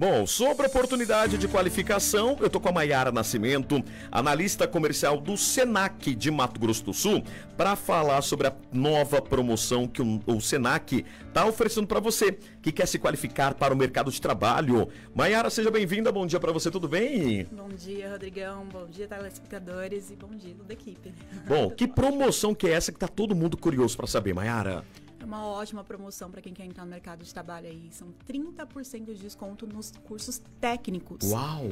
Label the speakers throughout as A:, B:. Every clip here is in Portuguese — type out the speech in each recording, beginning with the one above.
A: Bom, sobre a oportunidade de qualificação, eu tô com a Maiara Nascimento, analista comercial do Senac de Mato Grosso do Sul, para falar sobre a nova promoção que o, Senac tá oferecendo para você que quer se qualificar para o mercado de trabalho. Maiara, seja bem-vinda. Bom dia para você, tudo bem?
B: Bom dia, Rodrigão. Bom dia, telespectadores e bom dia toda a equipe. Bom,
A: que promoção que é essa que tá todo mundo curioso para saber, Maiara?
B: É uma ótima promoção para quem quer entrar no mercado de trabalho aí. São 30% de desconto nos cursos técnicos. Uau!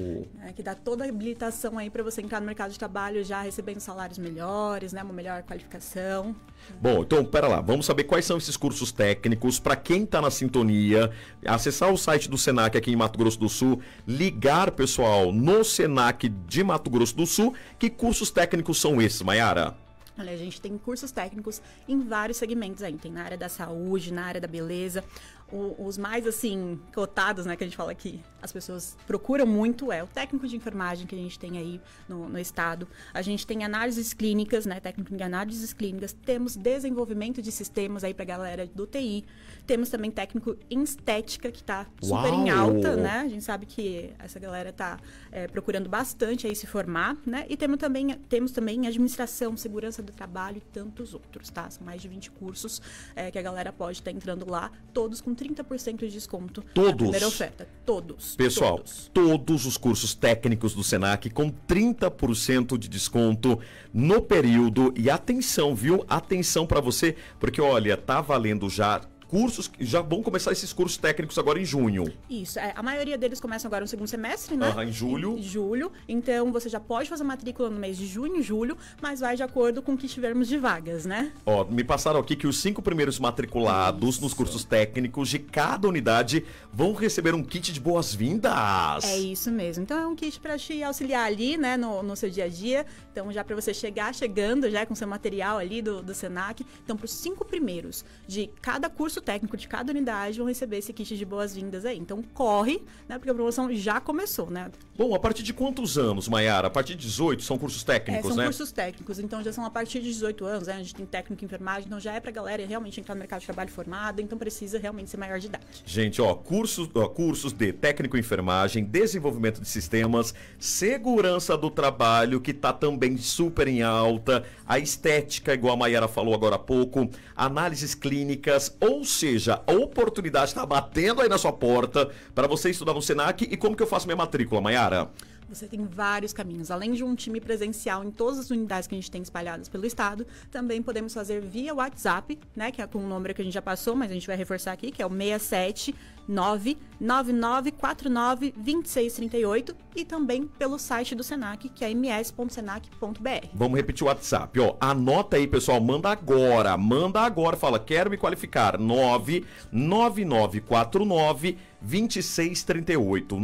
B: É, que dá toda a habilitação aí para você entrar no mercado de trabalho já recebendo salários melhores, né? Uma melhor qualificação.
A: Bom, então, pera lá. Vamos saber quais são esses cursos técnicos. Para quem está na sintonia, acessar o site do Senac aqui em Mato Grosso do Sul, ligar, pessoal, no Senac de Mato Grosso do Sul. Que cursos técnicos são esses, Mayara?
B: Olha, a gente tem cursos técnicos em vários segmentos aí. Tem na área da saúde, na área da beleza o, os mais, assim, cotados, né, que a gente fala que as pessoas procuram muito é o técnico de enfermagem que a gente tem aí no, no estado. A gente tem análises clínicas, né, técnico de análises clínicas. Temos desenvolvimento de sistemas aí a galera do TI. Temos também técnico em estética, que está super Uau! em alta, né? A gente sabe que essa galera está é, procurando bastante aí se formar, né? E temos também, temos também administração, segurança do trabalho e tantos outros, tá? São mais de 20 cursos é, que a galera pode estar tá entrando lá, todos com 30% de desconto todos. na primeira oferta.
A: Todos. Pessoal, todos. todos os cursos técnicos do Senac com 30% de desconto no período. E atenção, viu? Atenção para você, porque olha, tá valendo já cursos, já vão começar esses cursos técnicos agora em junho.
B: Isso, é, a maioria deles começam agora no segundo semestre, né? Uhum, em julho. Em julho, então você já pode fazer matrícula no mês de junho e julho, mas vai de acordo com o que tivermos de vagas, né?
A: Ó, me passaram aqui que os cinco primeiros matriculados isso. nos cursos técnicos de cada unidade vão receber um kit de boas-vindas. É
B: isso mesmo, então é um kit para te auxiliar ali, né, no, no seu dia a dia, então já para você chegar chegando já com seu material ali do, do SENAC, então para os cinco primeiros de cada curso técnico de cada unidade vão receber esse kit de boas-vindas aí. Então corre, né? Porque a promoção já começou, né? Bom, a partir de quantos
A: anos, Mayara? A partir de 18 são cursos técnicos, é, são né? São cursos
B: técnicos, então já são a partir de 18 anos, né? A gente tem técnico em enfermagem, então já é pra galera realmente entrar no mercado de trabalho formada, então precisa realmente ser maior de idade.
A: Gente, ó, cursos, ó, cursos de técnico em enfermagem, desenvolvimento de sistemas, segurança do trabalho, que tá também super em alta, a estética, igual a Mayara falou agora há pouco, análises clínicas ou seja, a oportunidade está batendo aí na sua porta para você estudar no Senac. E como que eu faço minha matrícula, Mayara?
B: Você tem vários caminhos. Além de um time presencial em todas as unidades que a gente tem espalhadas pelo estado, também podemos fazer via WhatsApp, né? Que é com o um número que a gente já passou, mas a gente vai reforçar aqui, que é o 679 2638 e também pelo site do Senac, que é ms.senac.br.
A: Vamos repetir o WhatsApp, ó. Anota aí, pessoal, manda agora, manda agora, fala, quero me qualificar. 99949 2638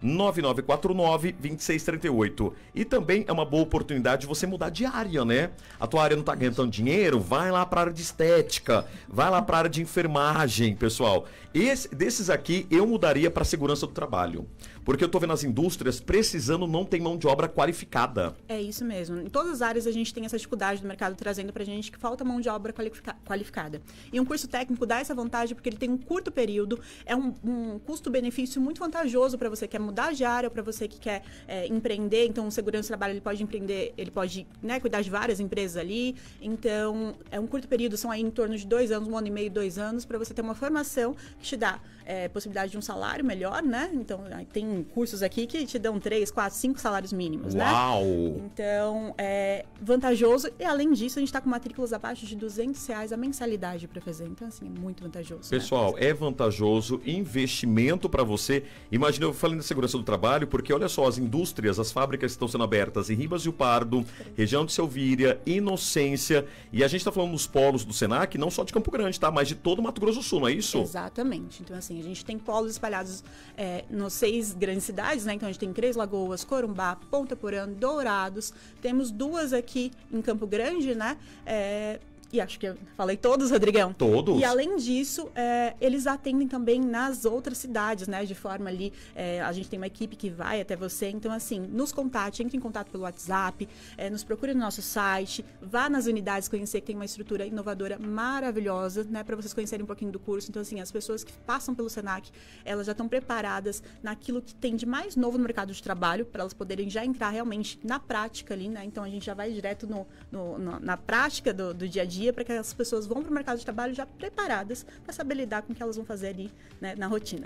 A: 99949 2638. E também é uma boa oportunidade de você mudar de área, né? A tua área não tá ganhando dinheiro, vai lá para área de estética, vai lá para área de enfermagem, pessoal. Esse, desses aqui eu mudaria para segurança do trabalho, porque eu tô vendo as indústrias precisando não tem mão de obra qualificada.
B: É isso mesmo. Em todas as áreas a gente tem essa dificuldade do mercado trazendo pra gente que falta mão de obra qualificada. E um curso técnico dá essa vantagem porque ele tem um curto período, é um, um um custo-benefício muito vantajoso para você que quer mudar de área, para você que quer é, empreender. Então, o segurança do trabalho ele pode empreender, ele pode né, cuidar de várias empresas ali. Então, é um curto período, são aí em torno de dois anos, um ano e meio, dois anos, para você ter uma formação que te dá é, possibilidade de um salário melhor, né? Então, tem cursos aqui que te dão três, quatro, cinco salários mínimos, né? Uau. né? Então, é vantajoso. E, além disso, a gente está com matrículas abaixo de 200 reais a mensalidade para fazer. Então, assim, é muito vantajoso. Né?
A: Pessoal, né? é vantajoso vez investimento para você. Imagina eu falando de segurança do trabalho, porque olha só, as indústrias, as fábricas estão sendo abertas em Ribas o Pardo, região de Selvíria, Inocência, e a gente está falando dos polos do Senac, não só de Campo Grande, tá? Mas de todo o Mato Grosso do Sul, não é isso?
B: Exatamente. Então, assim, a gente tem polos espalhados é, nos seis grandes cidades, né? Então, a gente tem Três Lagoas, Corumbá, Ponta Porã, Dourados. Temos duas aqui em Campo Grande, né? É, e acho que eu falei todos, Rodrigão. Todos. E além disso, é, eles atendem também nas outras cidades, né? De forma ali, é, a gente tem uma equipe que vai até você. Então, assim, nos contate, entre em contato pelo WhatsApp, é, nos procure no nosso site, vá nas unidades conhecer que tem uma estrutura inovadora maravilhosa, né? Para vocês conhecerem um pouquinho do curso. Então, assim, as pessoas que passam pelo Senac, elas já estão preparadas naquilo que tem de mais novo no mercado de trabalho, para elas poderem já entrar realmente na prática ali, né? Então, a gente já vai direto no, no, no na prática do, do dia a dia dia para que as pessoas vão para o mercado de trabalho já preparadas para saber lidar com o que elas vão fazer ali né, na rotina.